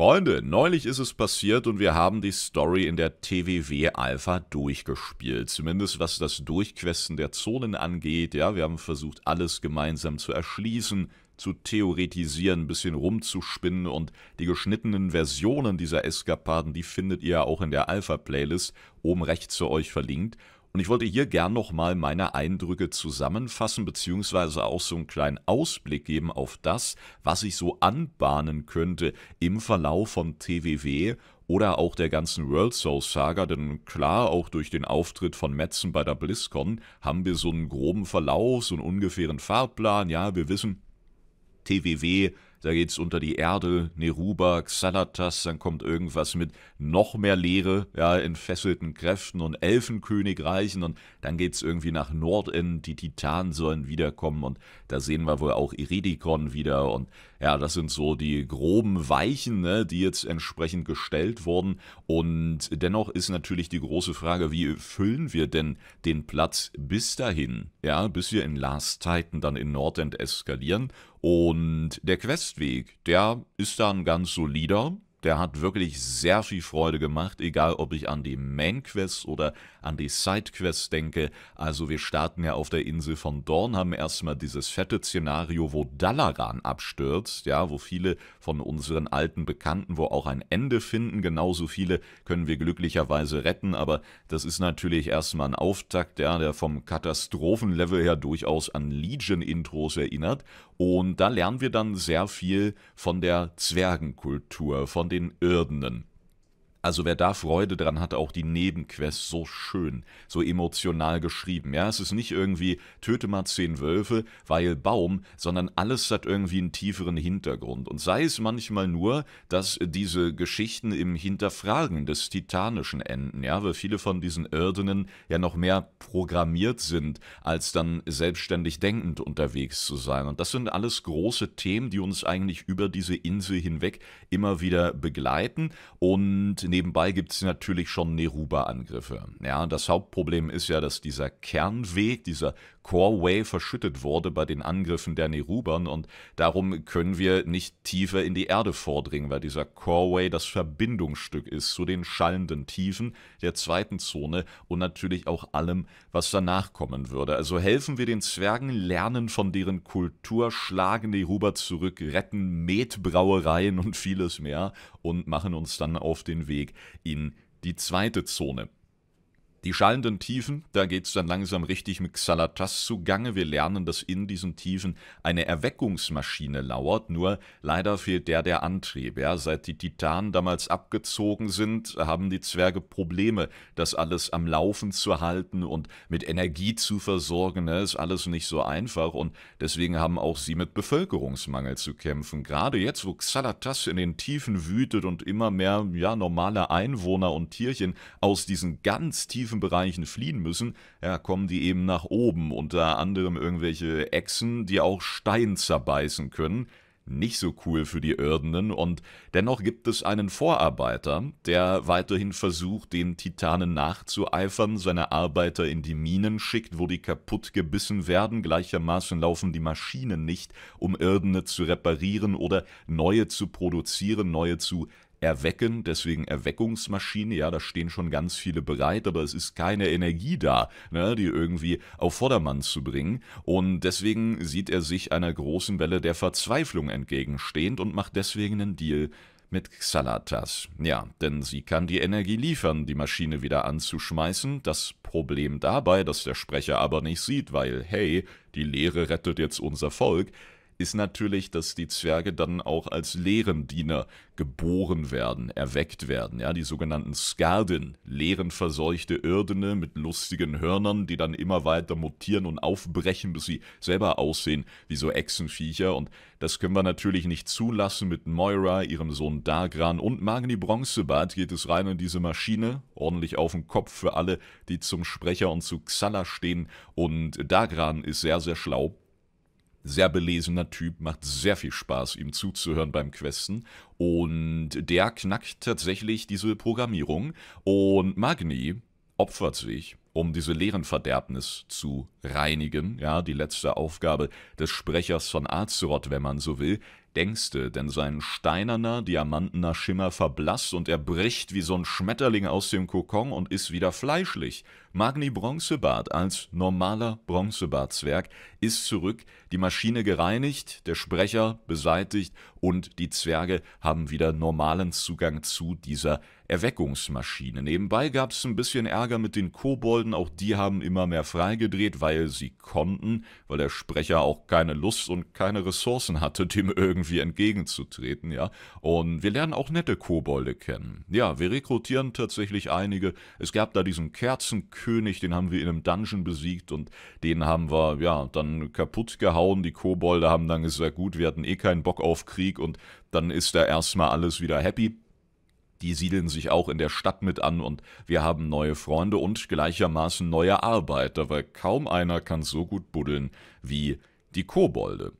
Freunde, neulich ist es passiert und wir haben die Story in der TWW Alpha durchgespielt. Zumindest was das Durchquesten der Zonen angeht. Ja, wir haben versucht, alles gemeinsam zu erschließen, zu theoretisieren, ein bisschen rumzuspinnen und die geschnittenen Versionen dieser Eskapaden, die findet ihr auch in der Alpha-Playlist oben rechts zu euch verlinkt. Und ich wollte hier gern nochmal meine Eindrücke zusammenfassen, beziehungsweise auch so einen kleinen Ausblick geben auf das, was sich so anbahnen könnte im Verlauf von TWW oder auch der ganzen World Soul Saga, denn klar, auch durch den Auftritt von Metzen bei der BlizzCon haben wir so einen groben Verlauf, so einen ungefähren Fahrplan, ja, wir wissen, TWW da geht es unter die Erde, Neruba, Xalatas, dann kommt irgendwas mit noch mehr Leere, ja, entfesselten Kräften und Elfenkönigreichen und dann geht es irgendwie nach Nordend, die Titanen sollen wiederkommen und da sehen wir wohl auch Iridikon wieder und ja, das sind so die groben Weichen, ne, die jetzt entsprechend gestellt wurden und dennoch ist natürlich die große Frage, wie füllen wir denn den Platz bis dahin, ja, bis wir in Last Titan dann in Nordend eskalieren und der Questweg, der ist dann ganz solider, der hat wirklich sehr viel Freude gemacht, egal ob ich an die Main Quest oder an die Side Quest denke. Also wir starten ja auf der Insel von Dorn, haben erstmal dieses fette Szenario, wo Dalaran abstürzt, ja, wo viele von unseren alten Bekannten, wo auch ein Ende finden. Genauso viele können wir glücklicherweise retten, aber das ist natürlich erstmal ein Auftakt, ja, der vom Katastrophenlevel her durchaus an Legion-Intros erinnert. Und da lernen wir dann sehr viel von der Zwergenkultur, von den Irdenen. Also wer da Freude dran hat, auch die Nebenquests so schön, so emotional geschrieben. Ja, es ist nicht irgendwie töte mal zehn Wölfe, weil Baum, sondern alles hat irgendwie einen tieferen Hintergrund. Und sei es manchmal nur, dass diese Geschichten im Hinterfragen des Titanischen enden, ja, weil viele von diesen Irdenen ja noch mehr programmiert sind, als dann selbstständig denkend unterwegs zu sein. Und das sind alles große Themen, die uns eigentlich über diese Insel hinweg immer wieder begleiten und nebenbei gibt es natürlich schon Neruba-Angriffe. Ja, das Hauptproblem ist ja, dass dieser Kernweg, dieser Coreway verschüttet wurde bei den Angriffen der Nerubern und darum können wir nicht tiefer in die Erde vordringen, weil dieser Coreway das Verbindungsstück ist zu den schallenden Tiefen der zweiten Zone und natürlich auch allem, was danach kommen würde. Also helfen wir den Zwergen, lernen von deren Kultur, schlagen Neruba zurück, retten Metbrauereien und vieles mehr und machen uns dann auf den Weg Weg in die zweite Zone. Die schallenden Tiefen, da geht es dann langsam richtig mit Xalatas zugange. Wir lernen, dass in diesen Tiefen eine Erweckungsmaschine lauert, nur leider fehlt der der Antrieb. Ja, seit die Titanen damals abgezogen sind, haben die Zwerge Probleme, das alles am Laufen zu halten und mit Energie zu versorgen. Ne? Ist alles nicht so einfach und deswegen haben auch sie mit Bevölkerungsmangel zu kämpfen. Gerade jetzt, wo Xalatas in den Tiefen wütet und immer mehr ja, normale Einwohner und Tierchen aus diesen ganz tiefen tiefen Bereichen fliehen müssen, ja, kommen die eben nach oben, unter anderem irgendwelche Echsen, die auch Stein zerbeißen können. Nicht so cool für die Irdenen und dennoch gibt es einen Vorarbeiter, der weiterhin versucht, den Titanen nachzueifern, seine Arbeiter in die Minen schickt, wo die kaputt gebissen werden. Gleichermaßen laufen die Maschinen nicht, um Irdene zu reparieren oder neue zu produzieren, neue zu erwecken, deswegen Erweckungsmaschine, ja, da stehen schon ganz viele bereit, aber es ist keine Energie da, ne, die irgendwie auf Vordermann zu bringen. Und deswegen sieht er sich einer großen Welle der Verzweiflung entgegenstehend und macht deswegen einen Deal mit Xalatas. Ja, denn sie kann die Energie liefern, die Maschine wieder anzuschmeißen. Das Problem dabei, dass der Sprecher aber nicht sieht, weil, hey, die Lehre rettet jetzt unser Volk, ist natürlich, dass die Zwerge dann auch als Lehrendiener geboren werden, erweckt werden. Ja, die sogenannten Skarden, lehrenverseuchte Irdene mit lustigen Hörnern, die dann immer weiter mutieren und aufbrechen, bis sie selber aussehen wie so Echsenviecher. Und das können wir natürlich nicht zulassen. Mit Moira, ihrem Sohn Dagran und Magni Bronzebart geht es rein in diese Maschine, ordentlich auf den Kopf für alle, die zum Sprecher und zu Xala stehen. Und Dagran ist sehr, sehr schlau sehr belesener Typ, macht sehr viel Spaß, ihm zuzuhören beim Questen. Und der knackt tatsächlich diese Programmierung. Und Magni opfert sich, um diese leeren Verderbnis zu reinigen. Ja, die letzte Aufgabe des Sprechers von Azeroth, wenn man so will, Ängste, denn sein steinerner, diamantener Schimmer verblasst und er bricht wie so ein Schmetterling aus dem Kokon und ist wieder fleischlich. Magni Bronzebart als normaler Bronzebartzwerg ist zurück, die Maschine gereinigt, der Sprecher beseitigt und die Zwerge haben wieder normalen Zugang zu dieser Erweckungsmaschine. Nebenbei gab es ein bisschen Ärger mit den Kobolden, auch die haben immer mehr freigedreht, weil sie konnten, weil der Sprecher auch keine Lust und keine Ressourcen hatte, dem irgendwie entgegenzutreten, ja. Und wir lernen auch nette Kobolde kennen. Ja, wir rekrutieren tatsächlich einige. Es gab da diesen Kerzenkönig, den haben wir in einem Dungeon besiegt und den haben wir, ja, dann kaputt gehauen. Die Kobolde haben dann gesagt, gut, wir hatten eh keinen Bock auf Krieg und dann ist da erstmal alles wieder happy die siedeln sich auch in der Stadt mit an und wir haben neue Freunde und gleichermaßen neue Arbeiter, weil kaum einer kann so gut buddeln wie die Kobolde.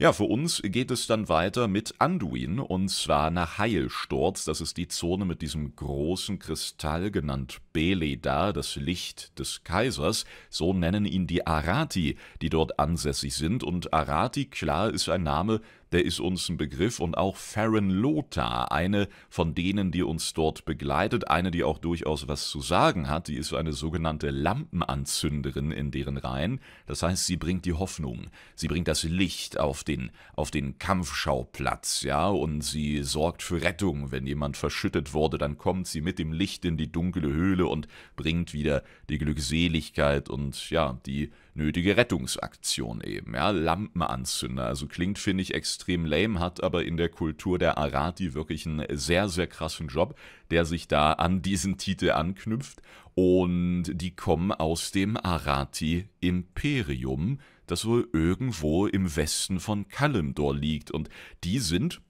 Ja, für uns geht es dann weiter mit Anduin und zwar nach Heilsturz. Das ist die Zone mit diesem großen Kristall, genannt Beleda, das Licht des Kaisers. So nennen ihn die Arati, die dort ansässig sind. Und Arati, klar, ist ein Name, der ist uns ein Begriff und auch Farron Lothar, eine von denen, die uns dort begleitet, eine, die auch durchaus was zu sagen hat, die ist eine sogenannte Lampenanzünderin in deren Reihen. Das heißt, sie bringt die Hoffnung, sie bringt das Licht auf den, auf den Kampfschauplatz, ja, und sie sorgt für Rettung. Wenn jemand verschüttet wurde, dann kommt sie mit dem Licht in die dunkle Höhle und bringt wieder die Glückseligkeit und ja, die nötige Rettungsaktion eben, ja, Lampenanzünder. Also klingt, finde ich, extrem extrem lame, hat aber in der Kultur der Arati wirklich einen sehr, sehr krassen Job, der sich da an diesen Titel anknüpft. Und die kommen aus dem Arati-Imperium, das wohl irgendwo im Westen von Kalimdor liegt. Und die sind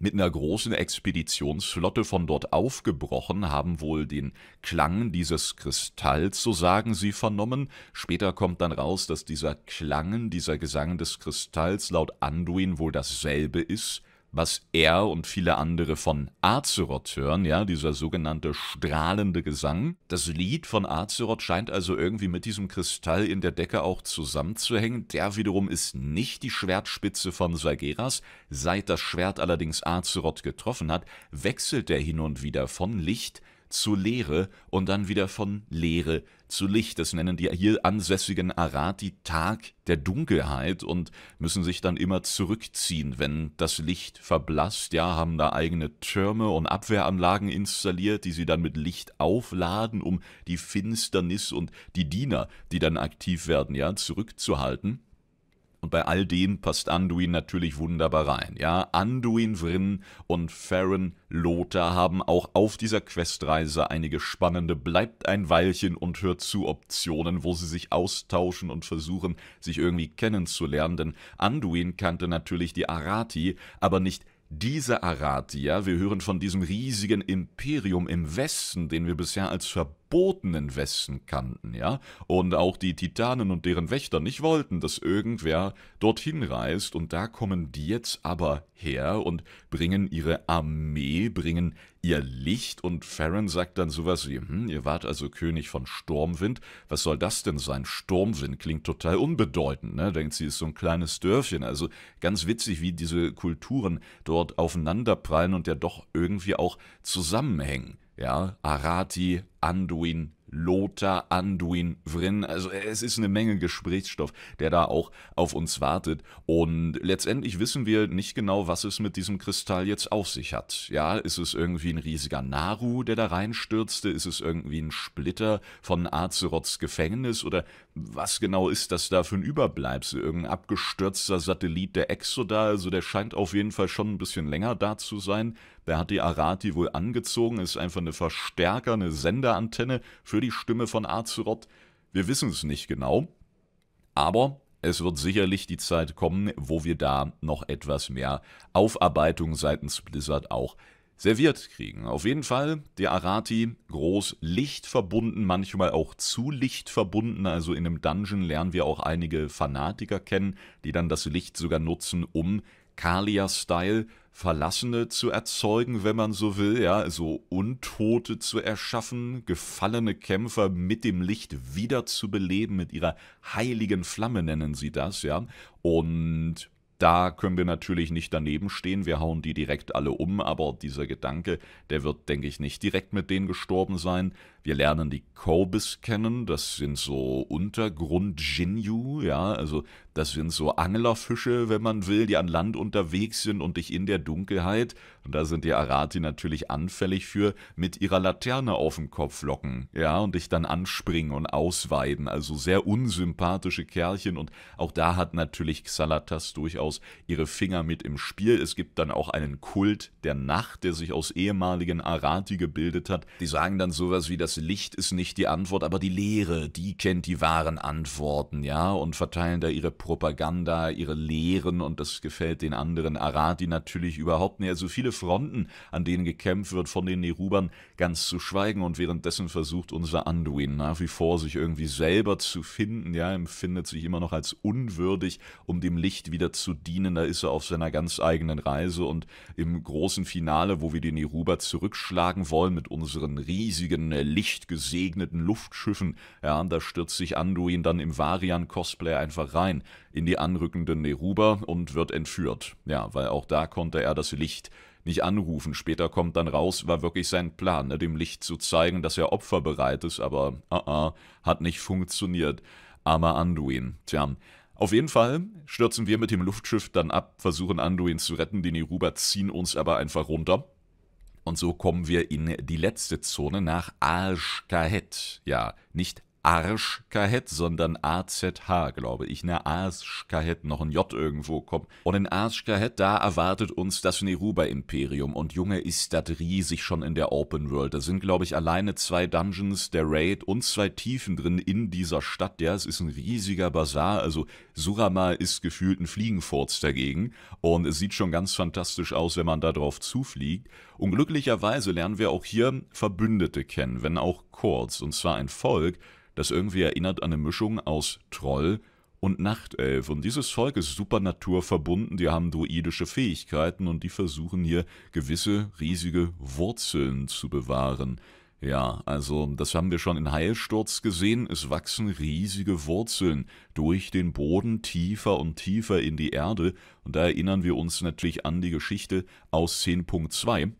mit einer großen Expeditionsflotte von dort aufgebrochen, haben wohl den Klang dieses Kristalls, so sagen sie, vernommen. Später kommt dann raus, dass dieser Klang, dieser Gesang des Kristalls laut Anduin wohl dasselbe ist, was er und viele andere von Azeroth hören, ja, dieser sogenannte strahlende Gesang. Das Lied von Azeroth scheint also irgendwie mit diesem Kristall in der Decke auch zusammenzuhängen. Der wiederum ist nicht die Schwertspitze von Sageras. Seit das Schwert allerdings Azeroth getroffen hat, wechselt er hin und wieder von Licht zu Leere und dann wieder von Leere zu Licht. Das nennen die hier ansässigen Arati Tag der Dunkelheit und müssen sich dann immer zurückziehen, wenn das Licht verblasst. Ja, haben da eigene Türme und Abwehranlagen installiert, die sie dann mit Licht aufladen, um die Finsternis und die Diener, die dann aktiv werden, ja, zurückzuhalten. Und bei all dem passt Anduin natürlich wunderbar rein. Ja, Anduin Vrin und Farron Lothar haben auch auf dieser Questreise einige spannende Bleibt ein Weilchen und hört zu Optionen, wo sie sich austauschen und versuchen, sich irgendwie kennenzulernen. Denn Anduin kannte natürlich die Arati, aber nicht diese Aratia, wir hören von diesem riesigen Imperium im Westen, den wir bisher als Verbündeten verbotenen Westen kannten, ja, und auch die Titanen und deren Wächter nicht wollten, dass irgendwer dorthin reist, und da kommen die jetzt aber her und bringen ihre Armee, bringen ihr Licht, und Farron sagt dann sowas wie, hm, ihr wart also König von Sturmwind, was soll das denn sein? Sturmwind klingt total unbedeutend, ne, denkt sie, ist so ein kleines Dörfchen, also ganz witzig, wie diese Kulturen dort aufeinanderprallen und ja doch irgendwie auch zusammenhängen ja, Arati, Anduin, Lothar, Anduin, Vrin. Also es ist eine Menge Gesprächsstoff, der da auch auf uns wartet. Und letztendlich wissen wir nicht genau, was es mit diesem Kristall jetzt auf sich hat. Ja, ist es irgendwie ein riesiger Naru, der da reinstürzte? Ist es irgendwie ein Splitter von Azeroths Gefängnis? Oder was genau ist das da für ein Überbleibsel? Irgendein abgestürzter Satellit der Exoda, also der scheint auf jeden Fall schon ein bisschen länger da zu sein. Der hat die Arati wohl angezogen, ist einfach eine Verstärker, eine Senderantenne für die Stimme von Azeroth. Wir wissen es nicht genau, aber es wird sicherlich die Zeit kommen, wo wir da noch etwas mehr Aufarbeitung seitens Blizzard auch serviert kriegen. Auf jeden Fall, der Arati, groß lichtverbunden, manchmal auch zu lichtverbunden. Also in einem Dungeon lernen wir auch einige Fanatiker kennen, die dann das Licht sogar nutzen, um Kalia-Style Verlassene zu erzeugen, wenn man so will, ja, so also Untote zu erschaffen, gefallene Kämpfer mit dem Licht wieder zu beleben, mit ihrer heiligen Flamme nennen sie das, ja. Und da können wir natürlich nicht daneben stehen, wir hauen die direkt alle um, aber dieser Gedanke, der wird, denke ich, nicht direkt mit denen gestorben sein. Wir lernen die Kobis kennen, das sind so Untergrund-Jinyu, ja, also das sind so Anglerfische, wenn man will, die an Land unterwegs sind und dich in der Dunkelheit und da sind die Arati natürlich anfällig für mit ihrer Laterne auf dem Kopf locken, ja, und dich dann anspringen und ausweiden. Also sehr unsympathische Kerlchen. Und auch da hat natürlich Xalatas durchaus ihre Finger mit im Spiel. Es gibt dann auch einen Kult der Nacht, der sich aus ehemaligen Arati gebildet hat. Die sagen dann sowas wie, das Licht ist nicht die Antwort, aber die Lehre, die kennt die wahren Antworten, ja, und verteilen da ihre Propaganda, ihre Lehren und das gefällt den anderen Arati natürlich überhaupt nicht. Also viele Fronten, an denen gekämpft wird von den Nerubern, ganz zu schweigen. Und währenddessen versucht unser Anduin nach wie vor sich irgendwie selber zu finden. Ja, empfindet sich immer noch als unwürdig, um dem Licht wieder zu dienen. Da ist er auf seiner ganz eigenen Reise. Und im großen Finale, wo wir den Neruber zurückschlagen wollen mit unseren riesigen, äh, lichtgesegneten Luftschiffen, ja, da stürzt sich Anduin dann im Varian-Cosplay einfach rein in die anrückenden Neruber und wird entführt. Ja, weil auch da konnte er das Licht nicht anrufen. Später kommt dann raus, war wirklich sein Plan, ne? dem Licht zu zeigen, dass er opferbereit ist, aber uh -uh, hat nicht funktioniert. Armer Anduin. Tja, auf jeden Fall stürzen wir mit dem Luftschiff dann ab, versuchen Anduin zu retten, die Neruba ziehen uns aber einfach runter. Und so kommen wir in die letzte Zone nach Arschkahet. Ja, nicht Arschkahet, sondern AZH, glaube ich. Ne, Arschkahet, noch ein J irgendwo kommt. Und in Arschkahet, da erwartet uns das Neruba-Imperium. Und Junge, ist das riesig schon in der Open World. Da sind, glaube ich, alleine zwei Dungeons, der Raid und zwei Tiefen drin in dieser Stadt. Ja, es ist ein riesiger Bazar. Also Surama ist gefühlt ein Fliegenfurz dagegen. Und es sieht schon ganz fantastisch aus, wenn man da drauf zufliegt. Und glücklicherweise lernen wir auch hier Verbündete kennen, wenn auch kurz, und zwar ein Volk, das irgendwie erinnert an eine Mischung aus Troll und Nachtelf. Und dieses Volk ist Supernatur verbunden, die haben druidische Fähigkeiten und die versuchen hier gewisse riesige Wurzeln zu bewahren. Ja, also das haben wir schon in Heilsturz gesehen, es wachsen riesige Wurzeln durch den Boden tiefer und tiefer in die Erde und da erinnern wir uns natürlich an die Geschichte aus 10.2,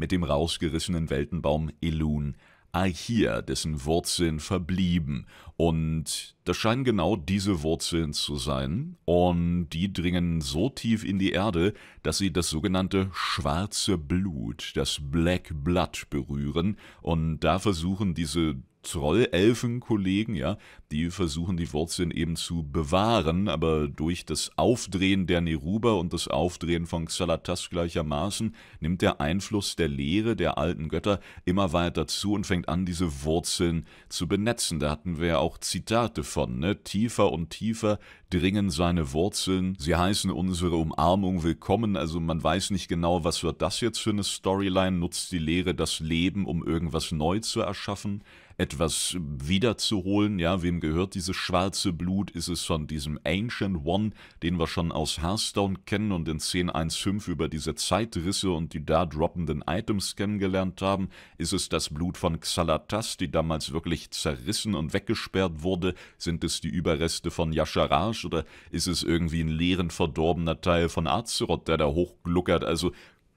mit dem rausgerissenen Weltenbaum Elun Ahir, dessen Wurzeln verblieben. Und das scheinen genau diese Wurzeln zu sein. Und die dringen so tief in die Erde, dass sie das sogenannte schwarze Blut, das Black Blood berühren. Und da versuchen diese Trollelfenkollegen, ja, die versuchen die Wurzeln eben zu bewahren, aber durch das Aufdrehen der Neruba und das Aufdrehen von Xalatas gleichermaßen nimmt der Einfluss der Lehre der alten Götter immer weiter zu und fängt an, diese Wurzeln zu benetzen. Da hatten wir ja auch Zitate von, ne? Tiefer und tiefer dringen seine Wurzeln. Sie heißen unsere Umarmung willkommen, also man weiß nicht genau, was wird das jetzt für eine Storyline, nutzt die Lehre das Leben, um irgendwas neu zu erschaffen, etwas wiederzuholen, ja, wem gehört dieses schwarze Blut, ist es von diesem Ancient One, den wir schon aus Hearthstone kennen und in 10.1.5 über diese Zeitrisse und die da droppenden Items kennengelernt haben, ist es das Blut von Xalatas, die damals wirklich zerrissen und weggesperrt wurde, sind es die Überreste von Yasharaj, Mensch oder ist es irgendwie ein leeren, verdorbener Teil von Azeroth, der da hochgluckert? Also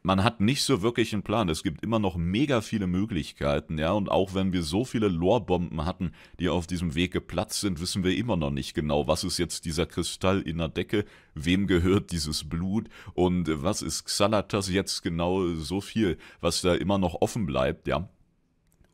man hat nicht so wirklich einen Plan. Es gibt immer noch mega viele Möglichkeiten, ja. Und auch wenn wir so viele Lorbomben hatten, die auf diesem Weg geplatzt sind, wissen wir immer noch nicht genau, was ist jetzt dieser Kristall in der Decke, wem gehört dieses Blut und was ist Xalatas jetzt genau so viel, was da immer noch offen bleibt, ja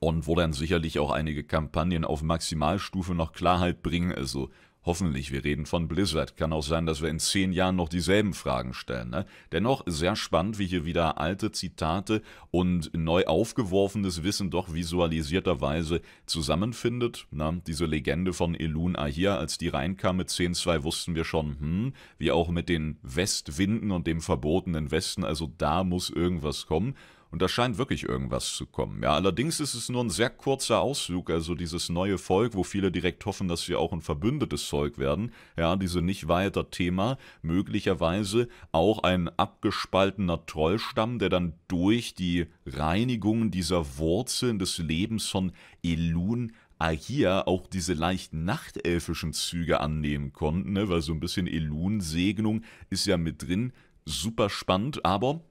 und wo dann sicherlich auch einige Kampagnen auf Maximalstufe noch Klarheit bringen. Also Hoffentlich, wir reden von Blizzard. Kann auch sein, dass wir in zehn Jahren noch dieselben Fragen stellen. Ne? Dennoch sehr spannend, wie hier wieder alte Zitate und neu aufgeworfenes Wissen doch visualisierterweise zusammenfindet. Ne? Diese Legende von Elun Ahir, als die reinkam mit 10.2, wussten wir schon, hm, wie auch mit den Westwinden und dem verbotenen Westen, also da muss irgendwas kommen. Und da scheint wirklich irgendwas zu kommen. Ja, allerdings ist es nur ein sehr kurzer Ausflug, also dieses neue Volk, wo viele direkt hoffen, dass sie auch ein verbündetes Volk werden. Ja, diese nicht weiter Thema, möglicherweise auch ein abgespaltener Trollstamm, der dann durch die Reinigung dieser Wurzeln des Lebens von Elun Ahia auch diese leicht nachtelfischen Züge annehmen konnten, ne? weil so ein bisschen Elun-Segnung ist ja mit drin. Super spannend, aber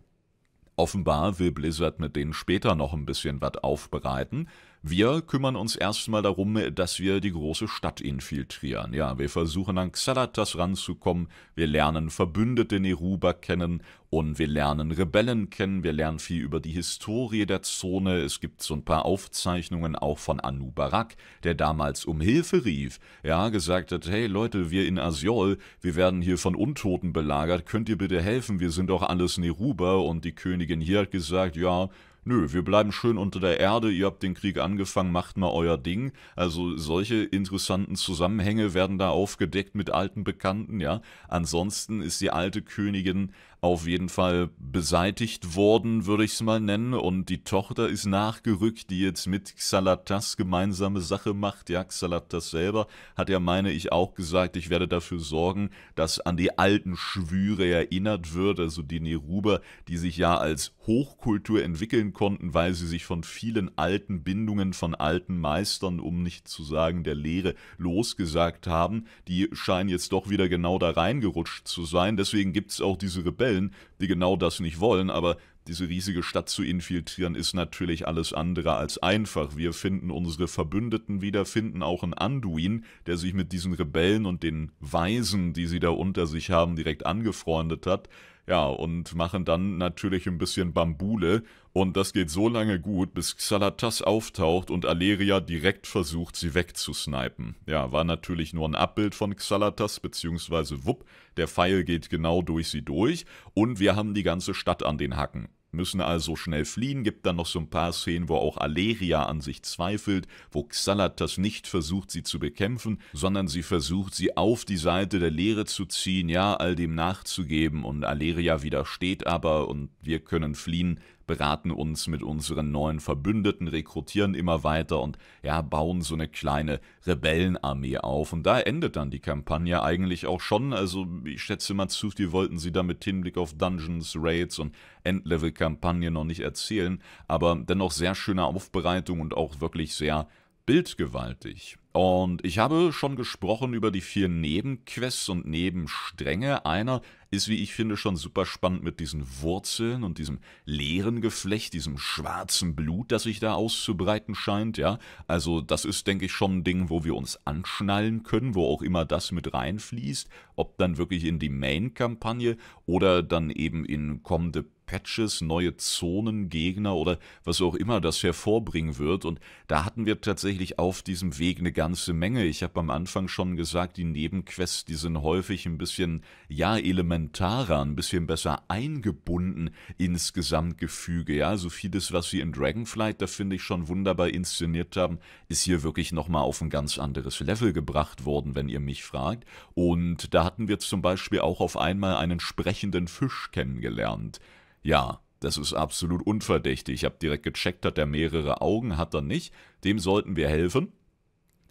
Offenbar will Blizzard mit denen später noch ein bisschen was aufbereiten. Wir kümmern uns erstmal darum, dass wir die große Stadt infiltrieren. Ja, wir versuchen an Xalatas ranzukommen, wir lernen Verbündete Neruba kennen und wir lernen Rebellen kennen, wir lernen viel über die Historie der Zone. Es gibt so ein paar Aufzeichnungen auch von Anubarak, der damals um Hilfe rief. Ja, gesagt hat, hey Leute, wir in Asiol, wir werden hier von Untoten belagert, könnt ihr bitte helfen, wir sind doch alles Neruba und die Königin hier hat gesagt, ja, nö, wir bleiben schön unter der Erde, ihr habt den Krieg angefangen, macht mal euer Ding. Also solche interessanten Zusammenhänge werden da aufgedeckt mit alten Bekannten, ja. Ansonsten ist die alte Königin auf jeden Fall beseitigt worden, würde ich es mal nennen. Und die Tochter ist nachgerückt, die jetzt mit Xalatas gemeinsame Sache macht. Ja, Xalatas selber hat ja, meine ich, auch gesagt, ich werde dafür sorgen, dass an die alten Schwüre erinnert wird, also die Neruber, die sich ja als Hochkultur entwickeln konnten, weil sie sich von vielen alten Bindungen, von alten Meistern, um nicht zu sagen der Lehre, losgesagt haben. Die scheinen jetzt doch wieder genau da reingerutscht zu sein. Deswegen gibt es auch diese Rebellen. Rebellen, die genau das nicht wollen, aber diese riesige Stadt zu infiltrieren ist natürlich alles andere als einfach. Wir finden unsere Verbündeten wieder, finden auch einen Anduin, der sich mit diesen Rebellen und den Weisen, die sie da unter sich haben, direkt angefreundet hat. Ja, und machen dann natürlich ein bisschen Bambule. Und das geht so lange gut, bis Xalatas auftaucht und Aleria direkt versucht, sie wegzusnipen. Ja, war natürlich nur ein Abbild von Xalatas, beziehungsweise Wupp. Der Pfeil geht genau durch sie durch. Und wir haben die ganze Stadt an den Hacken müssen also schnell fliehen, gibt dann noch so ein paar Szenen, wo auch Aleria an sich zweifelt, wo Xalatas nicht versucht, sie zu bekämpfen, sondern sie versucht, sie auf die Seite der Lehre zu ziehen, ja, all dem nachzugeben und Aleria widersteht aber und wir können fliehen, beraten uns mit unseren neuen Verbündeten, rekrutieren immer weiter und ja, bauen so eine kleine Rebellenarmee auf. Und da endet dann die Kampagne eigentlich auch schon. Also ich schätze mal zu die wollten sie da mit Hinblick auf Dungeons, Raids und Endlevel-Kampagnen noch nicht erzählen, aber dennoch sehr schöne Aufbereitung und auch wirklich sehr bildgewaltig. Und ich habe schon gesprochen über die vier Nebenquests und Nebenstränge. Einer ist, wie ich finde, schon super spannend mit diesen Wurzeln und diesem leeren Geflecht, diesem schwarzen Blut, das sich da auszubreiten scheint, ja. Also, das ist, denke ich, schon ein Ding, wo wir uns anschnallen können, wo auch immer das mit reinfließt, ob dann wirklich in die Main-Kampagne oder dann eben in kommende Patches, neue Zonen, Gegner oder was auch immer das hervorbringen wird. Und da hatten wir tatsächlich auf diesem Weg eine ganze Menge. Ich habe am Anfang schon gesagt, die Nebenquests, die sind häufig ein bisschen, ja, elementarer, ein bisschen besser eingebunden ins Gesamtgefüge. Ja, so vieles, was sie in Dragonflight, da finde ich schon wunderbar inszeniert haben, ist hier wirklich nochmal auf ein ganz anderes Level gebracht worden, wenn ihr mich fragt. Und da hatten wir zum Beispiel auch auf einmal einen sprechenden Fisch kennengelernt. Ja, das ist absolut unverdächtig. Ich habe direkt gecheckt, hat er mehrere Augen, hat er nicht. Dem sollten wir helfen.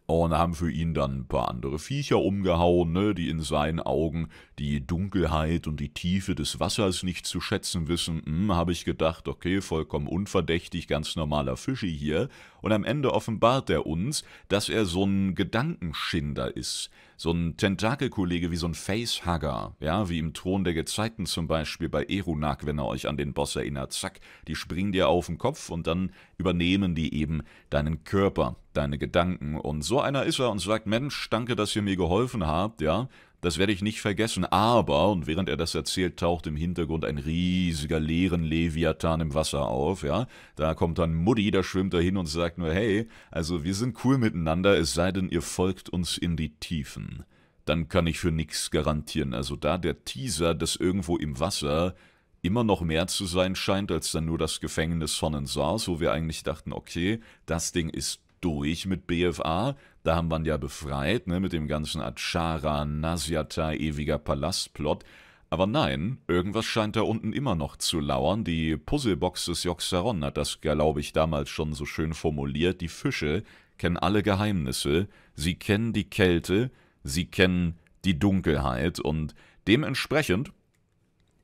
Und haben für ihn dann ein paar andere Viecher umgehauen, ne, die in seinen Augen die Dunkelheit und die Tiefe des Wassers nicht zu schätzen wissen, hm, habe ich gedacht, okay, vollkommen unverdächtig, ganz normaler Fischi hier. Und am Ende offenbart er uns, dass er so ein Gedankenschinder ist, so ein Tentakelkollege wie so ein Facehugger, ja, wie im Thron der Gezeiten zum Beispiel bei Erunak, wenn er euch an den Boss erinnert, zack, die springen dir auf den Kopf und dann übernehmen die eben deinen Körper, deine Gedanken. Und so einer ist er und sagt, Mensch, danke, dass ihr mir geholfen habt, ja, das werde ich nicht vergessen, aber, und während er das erzählt, taucht im Hintergrund ein riesiger leeren Leviathan im Wasser auf, ja. Da kommt dann Muddy, da schwimmt er hin und sagt nur, hey, also wir sind cool miteinander, es sei denn, ihr folgt uns in die Tiefen. Dann kann ich für nichts garantieren. Also da der Teaser, das irgendwo im Wasser immer noch mehr zu sein scheint, als dann nur das Gefängnis von Saas, wo wir eigentlich dachten, okay, das Ding ist durch mit BFA, da haben wir ihn ja befreit, ne, mit dem ganzen Achara, Nasyata, ewiger Palastplot. Aber nein, irgendwas scheint da unten immer noch zu lauern. Die Puzzlebox des Joxaron hat das, glaube ich, damals schon so schön formuliert. Die Fische kennen alle Geheimnisse, sie kennen die Kälte, sie kennen die Dunkelheit und dementsprechend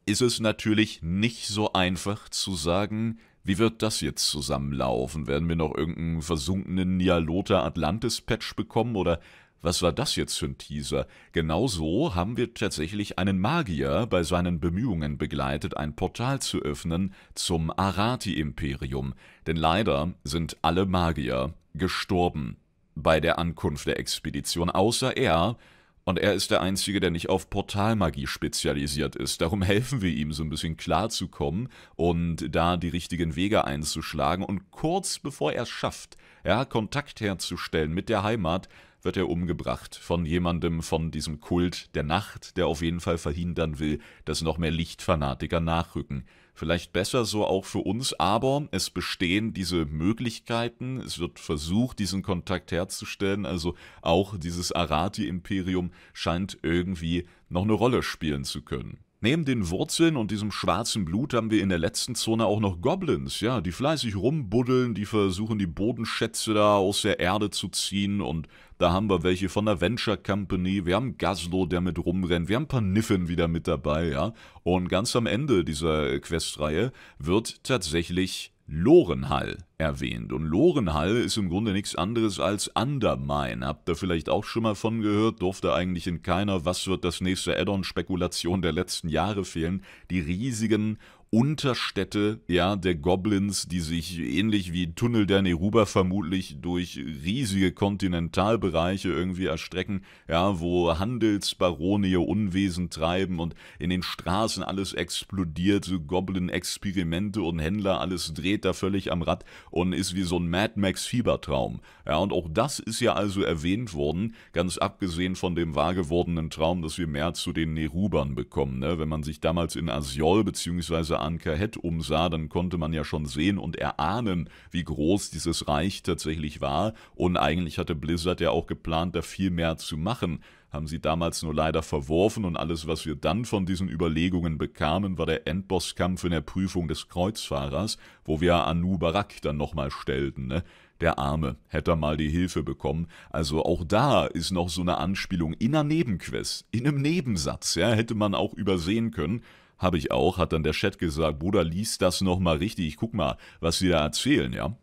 ist es natürlich nicht so einfach zu sagen, wie wird das jetzt zusammenlaufen? Werden wir noch irgendeinen versunkenen Nialota Atlantis-Patch bekommen oder was war das jetzt für ein Teaser? Genauso haben wir tatsächlich einen Magier bei seinen Bemühungen begleitet, ein Portal zu öffnen zum Arati-Imperium. Denn leider sind alle Magier gestorben bei der Ankunft der Expedition, außer er, und er ist der Einzige, der nicht auf Portalmagie spezialisiert ist. Darum helfen wir ihm, so ein bisschen klarzukommen und da die richtigen Wege einzuschlagen. Und kurz bevor er es schafft, ja, Kontakt herzustellen mit der Heimat, wird er umgebracht von jemandem von diesem Kult der Nacht, der auf jeden Fall verhindern will, dass noch mehr Lichtfanatiker nachrücken vielleicht besser so auch für uns, aber es bestehen diese Möglichkeiten, es wird versucht, diesen Kontakt herzustellen, also auch dieses Arati-Imperium scheint irgendwie noch eine Rolle spielen zu können. Neben den Wurzeln und diesem schwarzen Blut haben wir in der letzten Zone auch noch Goblins, ja, die fleißig rumbuddeln, die versuchen die Bodenschätze da aus der Erde zu ziehen und da haben wir welche von der Venture Company, wir haben Gaslo, der mit rumrennt, wir haben ein paar Niffen wieder mit dabei, ja. Und ganz am Ende dieser Questreihe wird tatsächlich Lorenhall erwähnt. Und Lorenhall ist im Grunde nichts anderes als Undermine. Habt ihr vielleicht auch schon mal von gehört? Durfte eigentlich in keiner Was wird das nächste add on spekulation der letzten Jahre fehlen. Die riesigen Unterstädte ja, der Goblins, die sich ähnlich wie Tunnel der Neruba vermutlich durch riesige Kontinentalbereiche irgendwie erstrecken, ja, wo Handelsbarone ihr Unwesen treiben und in den Straßen alles explodiert, so Goblin-Experimente und Händler, alles dreht da völlig am Rad und ist wie so ein Mad Max-Fiebertraum. Ja, und auch das ist ja also erwähnt worden, ganz abgesehen von dem wahr gewordenen Traum, dass wir mehr zu den Nerubern bekommen, ne? wenn man sich damals in Asiol bzw Anker Kahet umsah, dann konnte man ja schon sehen und erahnen, wie groß dieses Reich tatsächlich war. Und eigentlich hatte Blizzard ja auch geplant, da viel mehr zu machen. Haben sie damals nur leider verworfen und alles, was wir dann von diesen Überlegungen bekamen, war der Endbosskampf in der Prüfung des Kreuzfahrers, wo wir Anu Barak dann nochmal stellten. Ne? Der Arme, hätte er mal die Hilfe bekommen. Also auch da ist noch so eine Anspielung in einer Nebenquest, in einem Nebensatz, ja, hätte man auch übersehen können habe ich auch, hat dann der Chat gesagt, Bruder, liest das nochmal richtig, ich guck mal, was sie da erzählen, ja.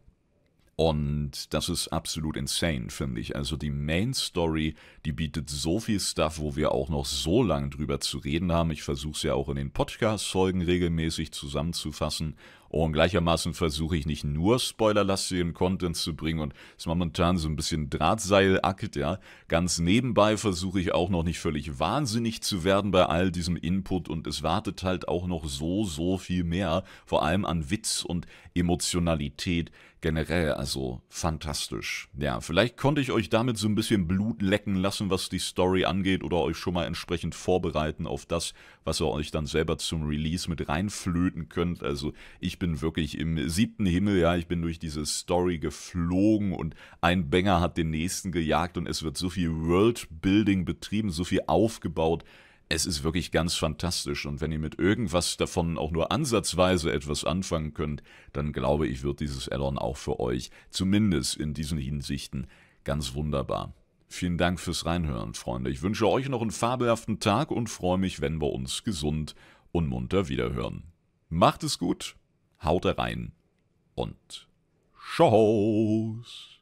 Und das ist absolut insane, finde ich. Also die Main Story, die bietet so viel Stuff, wo wir auch noch so lange drüber zu reden haben. Ich versuche es ja auch in den Podcast-Folgen regelmäßig zusammenzufassen. Oh, und gleichermaßen versuche ich nicht nur spoilerlastigen Content zu bringen und ist momentan so ein bisschen Drahtseilakt, ja. Ganz nebenbei versuche ich auch noch nicht völlig wahnsinnig zu werden bei all diesem Input und es wartet halt auch noch so, so viel mehr, vor allem an Witz und Emotionalität generell, also fantastisch. Ja, vielleicht konnte ich euch damit so ein bisschen Blut lecken lassen, was die Story angeht oder euch schon mal entsprechend vorbereiten auf das, was ihr euch dann selber zum Release mit reinflöten könnt. Also ich bin wirklich im siebten Himmel, ja, ich bin durch diese Story geflogen und ein Banger hat den nächsten gejagt und es wird so viel Worldbuilding betrieben, so viel aufgebaut. Es ist wirklich ganz fantastisch und wenn ihr mit irgendwas davon auch nur ansatzweise etwas anfangen könnt, dann glaube ich, wird dieses Addon auch für euch, zumindest in diesen Hinsichten, ganz wunderbar. Vielen Dank fürs Reinhören, Freunde. Ich wünsche euch noch einen fabelhaften Tag und freue mich, wenn wir uns gesund und munter wiederhören. Macht es gut! Haut rein und Tschüss.